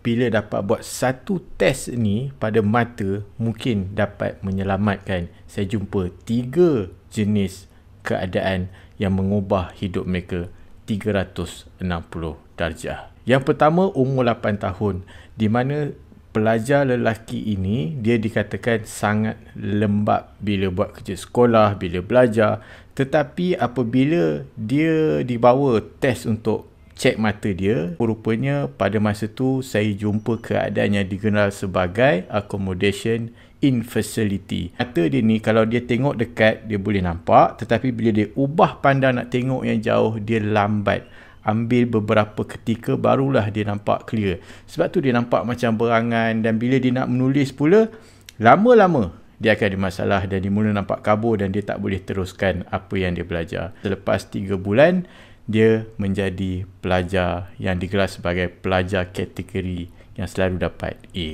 bila dapat buat satu test ni pada mata mungkin dapat menyelamatkan saya jumpa tiga jenis keadaan yang mengubah hidup mereka 360 darjah. Yang pertama umur 8 tahun di mana pelajar lelaki ini dia dikatakan sangat lembab bila buat kerja sekolah, bila belajar tetapi apabila dia dibawa test untuk cek mata dia rupanya pada masa tu saya jumpa keadaan yang dikenal sebagai accommodation in facility mata dia ni kalau dia tengok dekat dia boleh nampak tetapi bila dia ubah pandang nak tengok yang jauh dia lambat ambil beberapa ketika barulah dia nampak clear sebab tu dia nampak macam berangan dan bila dia nak menulis pula lama-lama dia akan ada masalah dan dia mula nampak kabur dan dia tak boleh teruskan apa yang dia belajar. Selepas 3 bulan, dia menjadi pelajar yang digelar sebagai pelajar kategori yang selalu dapat A.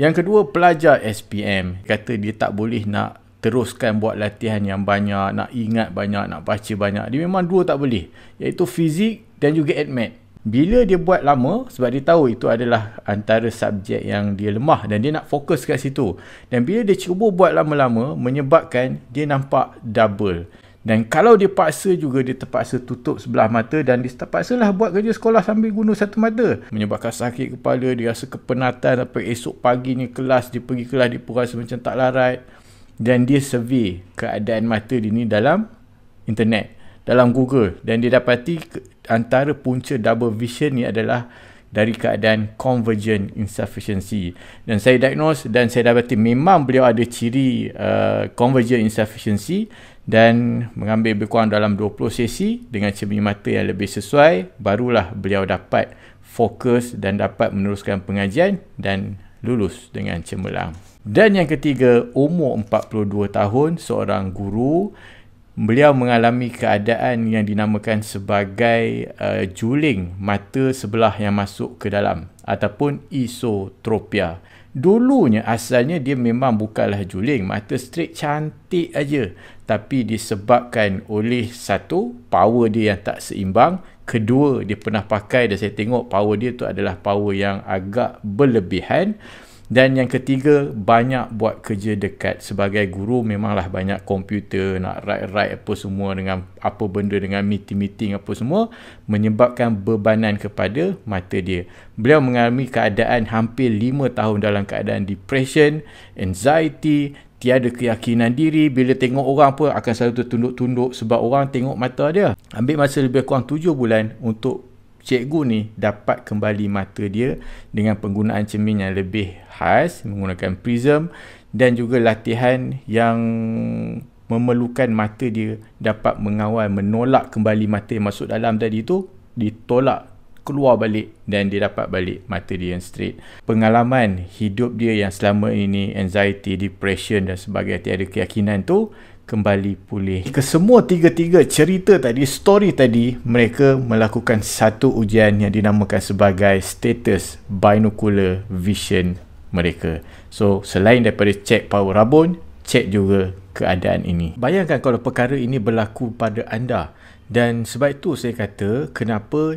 Yang kedua pelajar SPM kata dia tak boleh nak teruskan buat latihan yang banyak, nak ingat banyak, nak baca banyak. Dia memang dua tak boleh iaitu fizik dan juga admat. Bila dia buat lama sebab dia tahu itu adalah antara subjek yang dia lemah dan dia nak fokus kat situ. Dan bila dia cuba buat lama-lama menyebabkan dia nampak double. Dan kalau dia paksa juga dia terpaksa tutup sebelah mata dan dia terpaksalah buat kerja sekolah sambil guna satu mata. Menyebabkan sakit kepala, dia rasa kepenatan sampai esok paginya kelas, dia pergi kelas, dia pun rasa macam tak larat. Dan dia survey keadaan mata dia ni dalam internet, dalam Google. Dan dia dapati antara punca double vision ni adalah dari keadaan convergent insufficiency dan saya diagnose dan saya dapati memang beliau ada ciri uh, convergent insufficiency dan mengambil lebih kurang dalam 20 sesi dengan cermin mata yang lebih sesuai barulah beliau dapat fokus dan dapat meneruskan pengajian dan lulus dengan cemerlang dan yang ketiga umur 42 tahun seorang guru beliau mengalami keadaan yang dinamakan sebagai uh, juling mata sebelah yang masuk ke dalam ataupun isotropia. Dulunya asalnya dia memang bukanlah juling, mata straight cantik aja. Tapi disebabkan oleh satu power dia yang tak seimbang, kedua dia pernah pakai dan saya tengok power dia tu adalah power yang agak berlebihan. Dan yang ketiga, banyak buat kerja dekat. Sebagai guru memanglah banyak komputer, nak write-write apa semua dengan apa benda dengan meeting-meeting apa semua menyebabkan bebanan kepada mata dia. Beliau mengalami keadaan hampir 5 tahun dalam keadaan depression, anxiety, tiada keyakinan diri bila tengok orang pun akan selalu tertunduk-tunduk sebab orang tengok mata dia. Ambil masa lebih kurang 7 bulan untuk cikgu ni dapat kembali mata dia dengan penggunaan cermin yang lebih khas menggunakan prism dan juga latihan yang memerlukan mata dia dapat mengawal menolak kembali mata yang masuk dalam tadi tu ditolak keluar balik dan dia dapat balik mata dia yang straight pengalaman hidup dia yang selama ini anxiety, depression dan sebagainya tiada keyakinan tu kembali pulih. Kesemua tiga-tiga cerita tadi, story tadi, mereka melakukan satu ujian yang dinamakan sebagai status binocular vision mereka. So, selain daripada cek power rabun, cek juga keadaan ini. Bayangkan kalau perkara ini berlaku pada anda dan sebab itu saya kata kenapa